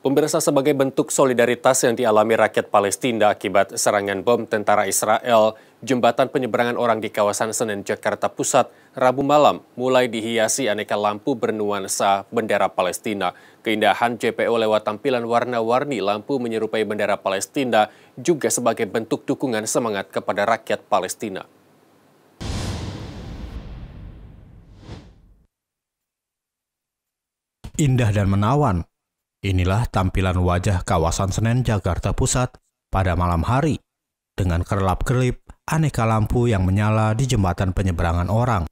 Pemirsa sebagai bentuk solidaritas yang dialami rakyat Palestina akibat serangan bom tentara Israel, jembatan penyeberangan orang di kawasan Senen Jakarta Pusat Rabu malam mulai dihiasi aneka lampu bernuansa bendera Palestina. Keindahan JPO lewat tampilan warna-warni lampu menyerupai bendera Palestina juga sebagai bentuk dukungan semangat kepada rakyat Palestina. Indah dan menawan, Inilah tampilan wajah kawasan Senen Jakarta Pusat pada malam hari dengan kerlap-kerlip aneka lampu yang menyala di jembatan penyeberangan orang.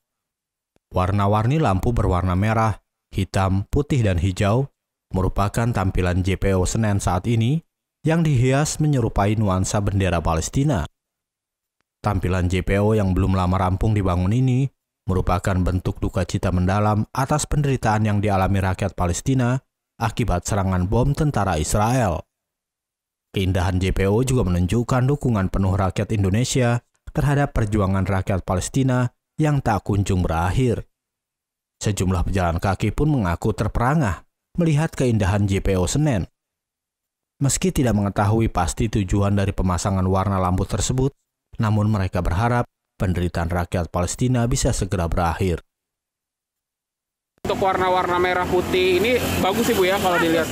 Warna-warni lampu berwarna merah, hitam, putih, dan hijau merupakan tampilan JPO Senen saat ini yang dihias menyerupai nuansa bendera Palestina. Tampilan JPO yang belum lama rampung dibangun ini merupakan bentuk duka cita mendalam atas penderitaan yang dialami rakyat Palestina akibat serangan bom tentara Israel. Keindahan JPO juga menunjukkan dukungan penuh rakyat Indonesia terhadap perjuangan rakyat Palestina yang tak kunjung berakhir. Sejumlah pejalan kaki pun mengaku terperangah melihat keindahan JPO Senen. Meski tidak mengetahui pasti tujuan dari pemasangan warna lampu tersebut, namun mereka berharap penderitaan rakyat Palestina bisa segera berakhir untuk warna-warna merah putih ini bagus sih Bu ya kalau bagus. dilihat.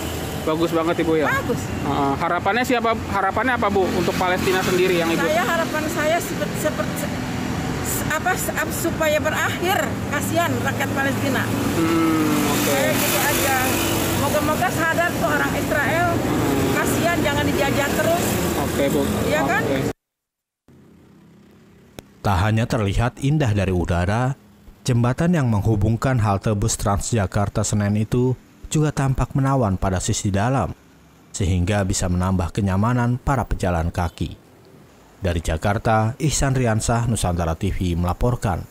Bagus banget Ibu ya. Bagus. Uh, harapannya siapa harapannya apa Bu untuk Palestina sendiri yang Ibu? Saya harapan saya seperti, seperti apa supaya berakhir kasihan rakyat Palestina. Hmm, okay. gitu aja. Moga-moga sadar tuh orang Israel hmm. kasihan jangan dijajah terus. Oke, okay, Bu. Iya okay. kan? Tak hanya terlihat indah dari udara, Jembatan yang menghubungkan halte bus Transjakarta Senen itu juga tampak menawan pada sisi dalam, sehingga bisa menambah kenyamanan para pejalan kaki. Dari Jakarta, Ihsan Riansah, Nusantara TV melaporkan.